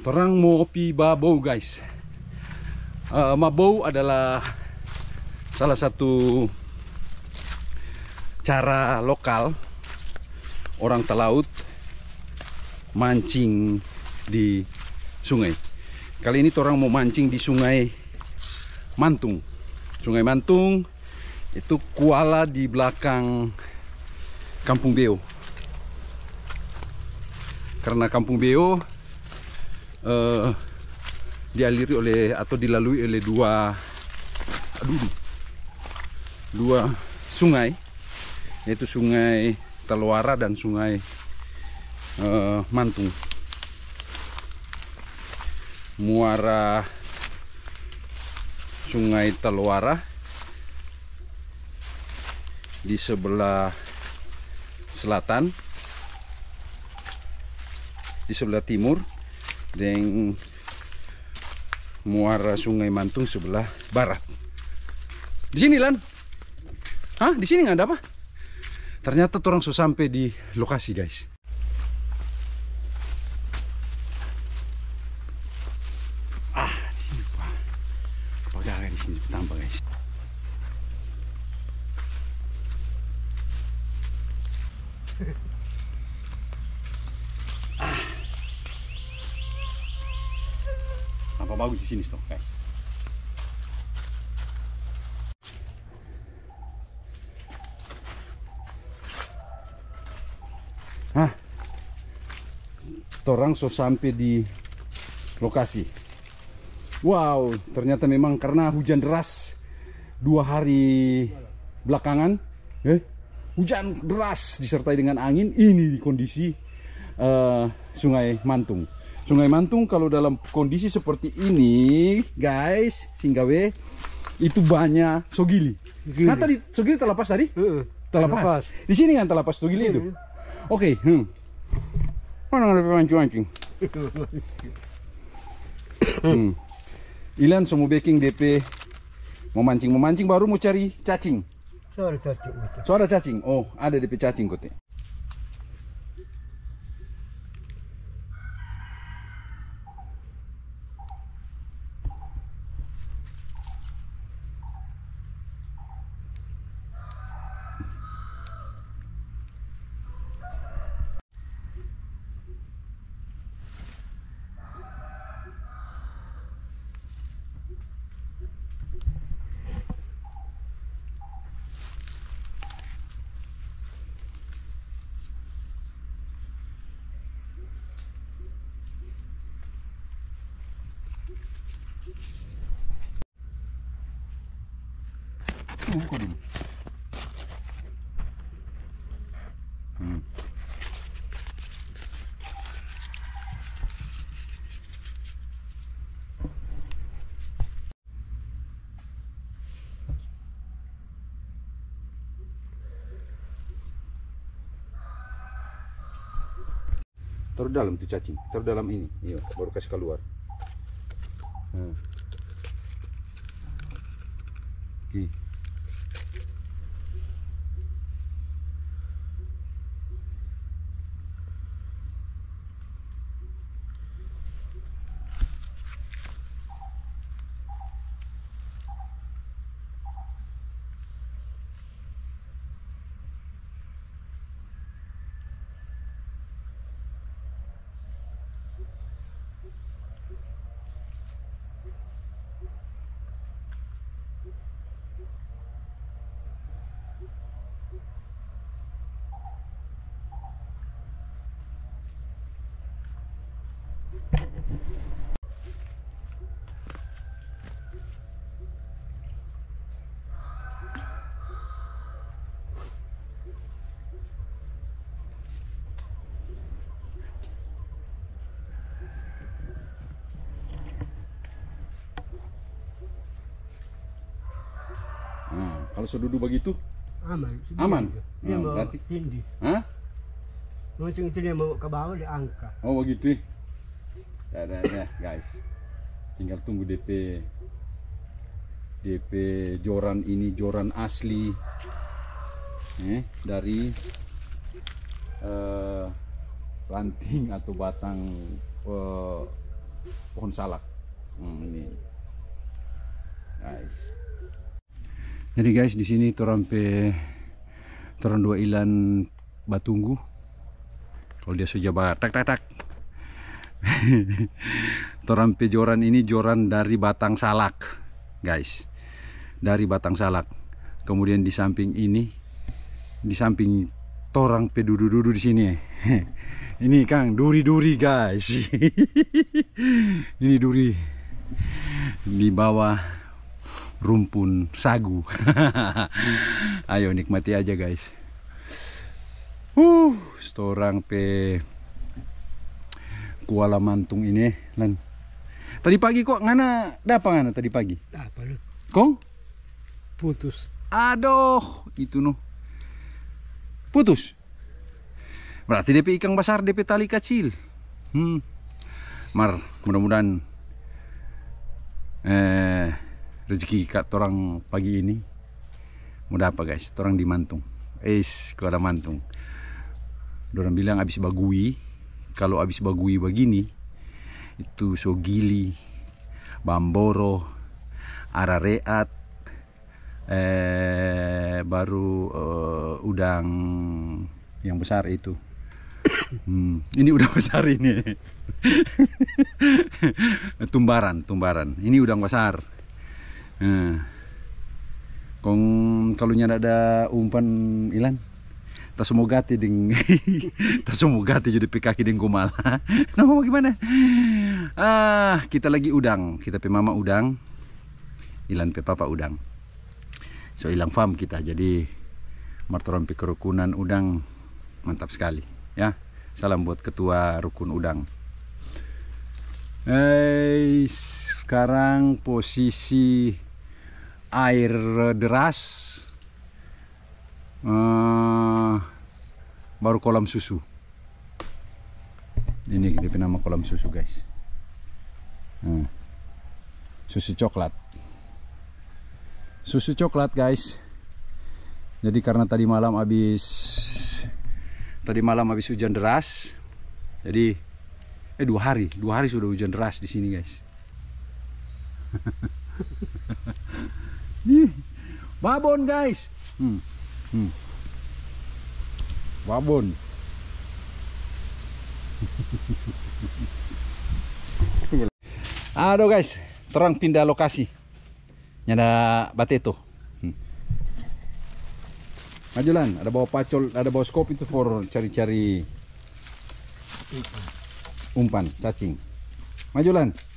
Perang Mopi Babau guys uh, ah, Mabau adalah salah satu cara lokal orang telaut mancing di sungai kali ini orang mau mancing di sungai Mantung sungai Mantung itu kuala di belakang Kampung Beo karena Kampung Beo uh, dialiri oleh atau dilalui oleh dua aduh dua sungai yaitu sungai Teluara dan sungai uh, Mantung muara sungai Teluara di sebelah selatan di sebelah timur deng muara Sungai Mantung sebelah barat. Di sini Lan. Hah, di sini nggak ada apa? Ternyata orang sudah sampai di lokasi, guys. Ah, sini Pak. di sini tambah, guys. you. bagus di sini stok guys Hah, torang so sampai di lokasi. Wow, ternyata memang karena hujan deras dua hari belakangan, eh, hujan deras disertai dengan angin ini di kondisi uh, Sungai Mantung. Sungai Mantung kalau dalam kondisi seperti ini, guys, Singgawe itu banyak sogili. Nah tadi sogili terlepas tadi? Uh, terlepas. terlepas. Di sini kan terlepas sogili itu. Iya. Oke. Okay. Hmm. Mana ada pemancing pancing hmm. Ilan semua baking DP mau mancing mau mancing baru mau cari cacing. Suara cacing. Suara cacing. Oh, ada DP cacing kote. Kamu kok dulu. Hmm. Taruh dalam tuh cacing, taruh dalam ini, iya, baru kasih keluar. Hmm. Oke. Okay. Kalau sedudu begitu? Aman. Aman. Dia nah, berarti tinggi. Hah? Macam itu dia mau ke bawah dia angka. Oh begitu. Ya? ya, ya, ya guys. Tinggal tunggu DP DP joran ini joran asli eh, dari eh, ranting atau batang eh, pohon salak hmm, ini guys jadi guys, di sini pe turun dua ilan batunggu. Kalau dia sudah batak tak tak. tak. pe joran ini joran dari batang salak, guys. Dari batang salak. Kemudian di samping ini di samping torang dudu dudu di sini. ini Kang, duri-duri guys. ini duri di bawah rumpun sagu. Ayo nikmati aja guys. Uh, seorang pe Kuala Mantung ini lan. Tadi pagi kok ngana dapa ngana tadi pagi? Dapa lu. Kong? Putus. Aduh, itu noh. Putus. Berarti DP ikan besar, DP tali kecil. Hmm. Mar, mudah-mudahan eh rezeki kak orang pagi ini mudah apa guys orang di Mantung es kalau Mantung orang bilang habis bagui kalau habis bagui begini itu sogili bamboro arareat eh, baru eh, udang yang besar itu Hmm, ini udang besar ini. tumbaran, tumbaran. Ini udang besar. Hmm. Kong kalau nyana ada umpan ilan, tak semoga ti ding, tak semoga ti jadi pikaki ding kumal. nah mau gimana? Ah kita lagi udang, kita pe mama udang, ilan pe papa udang. So ilang farm kita jadi martoran pe kerukunan udang mantap sekali ya. Salam buat ketua rukun udang. Hey, sekarang posisi air deras uh, baru kolam susu ini dia nama kolam susu guys uh, susu coklat susu coklat guys jadi karena tadi malam habis tadi malam habis hujan deras jadi eh dua hari dua hari sudah hujan deras di sini guys babon guys hmm. Hmm. babon aduh guys terang pindah lokasi nyada bateto tuh hmm. majulan ada bawa pacol ada bawa skop itu for cari-cari umpan cacing majulan